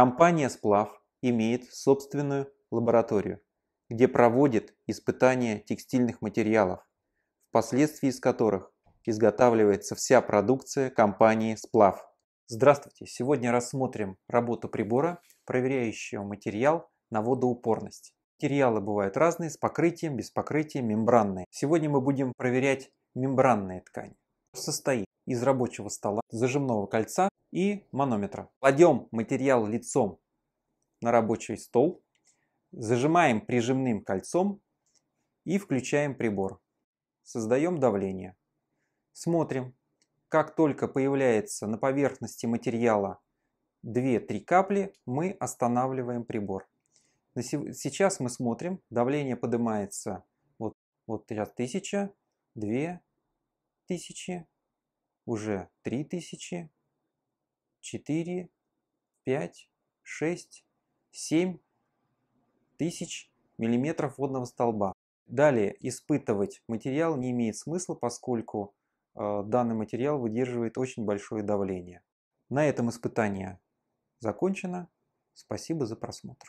Компания «Сплав» имеет собственную лабораторию, где проводит испытания текстильных материалов, впоследствии из которых изготавливается вся продукция компании «Сплав». Здравствуйте! Сегодня рассмотрим работу прибора, проверяющего материал на водоупорность. Материалы бывают разные, с покрытием, без покрытия, мембранные. Сегодня мы будем проверять мембранные ткани. Состоит из рабочего стола, зажимного кольца и манометра. Кладем материал лицом на рабочий стол, зажимаем прижимным кольцом и включаем прибор. Создаем давление. Смотрим. Как только появляется на поверхности материала 2-3 капли, мы останавливаем прибор. Сейчас мы смотрим, давление поднимается вот, вот 1000, 2000, уже 3000, 4, 5, 6, 7 тысяч миллиметров водного столба. Далее испытывать материал не имеет смысла, поскольку э, данный материал выдерживает очень большое давление. На этом испытание закончено. Спасибо за просмотр.